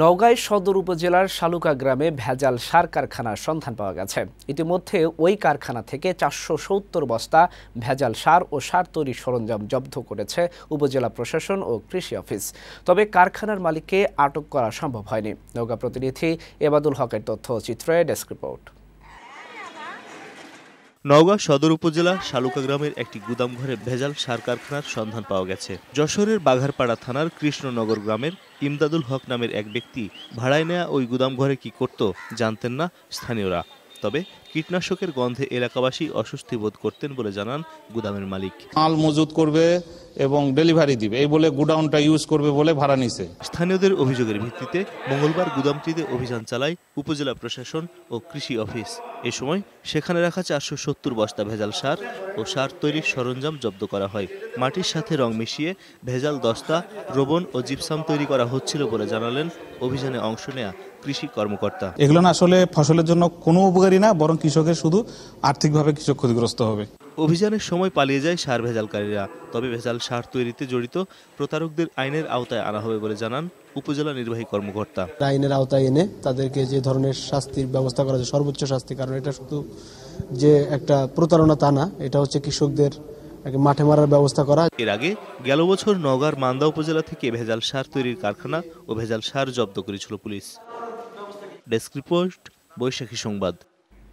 নওগাঁয় সদর উপজেলার শালুকা গ্রামে ভেজাল সার কারখানার সন্ধান পাওয়া গেছে ইতিমধ্যে ওই কারখানা থেকে চারশো সত্তর বস্তা ভেজাল সার ও সার তৈরির সরঞ্জাম জব্দ করেছে উপজেলা প্রশাসন ও কৃষি অফিস তবে কারখানার মালিককে আটক করা সম্ভব হয়নি নৌকা প্রতিনিধি এবাদুল হকের তথ্য তথ্যচিত্রে ডেস্ক রিপোর্ট নওগাঁ সদর উপজেলা শালুকা গ্রামের একটি গুদাম ঘরে ভেজাল সার কারখানার সন্ধান পাওয়া গেছে যশোরের বাঘারপাড়া থানার কৃষ্ণনগর গ্রামের ইমদাদুল হক নামের এক ব্যক্তি ভাড়ায় নেয়া ওই গুদাম ঘরে কি করত জানতেন না স্থানীয়রা তবে কীটনাশকের গন্ধে এলাকাবাসী অস্বস্তি বোধ করতেন বলে জানান গুদামের মালিক মাল মজুত করবে এবং ডেলিভারি দিবে এই বলে গুডাউনটা ইউজ করবে বলে ভাড়া নিছে স্থানীয়দের অভিযোগের ভিত্তিতে মঙ্গলবার গুদামটিতে অভিযান চালায় উপজেলা প্রশাসন ও কৃষি অফিস এ সময় সেখানে রাখা চারশো সত্তর বস্তা ভেজাল সার ও সার তৈরির সরঞ্জাম জব্দ করা হয় মাটির সাথে রং মিশিয়ে ভেজাল দস্তা রোবন ও জিপসাম তৈরি করা হচ্ছিল বলে জানালেন অভিযানে অংশ নেয়া কৃষি কর্মকর্তা এগুলো আসলে ফসলের জন্য কোনো উপকারী না বরং তখন কৃষকের শুধু আর্থিকভাবে কৃষক ক্ষতিগ্রস্ত হবে অভিযানের সময় পালিয়ে যায় সার ভেজালকারীরা তবে ভেজাল সার তৈরিতে জড়িত প্রতারকদের আইনের আওতায় আনা হবে বলে জানান উপজেলা নির্বাহী কর্মকর্তা আইনের আওতায় এনে তাদেরকে যে ধরনের শাস্তির ব্যবস্থা করা যায় সর্বোচ্চ শাস্তি কারণ এটা শুধু যে একটা প্রতারণা তা না এটা হচ্ছে কৃষকদের মাঠে মারার ব্যবস্থা করা এর আগে গেল বছর নগার মান্দা উপজেলা থেকে ভেজাল সার তৈরির কারখানা ও ভেজাল সার জব্দ করেছিল পুলিশ ডেস্ক রিপোর্ট বৈশাখী সংবাদ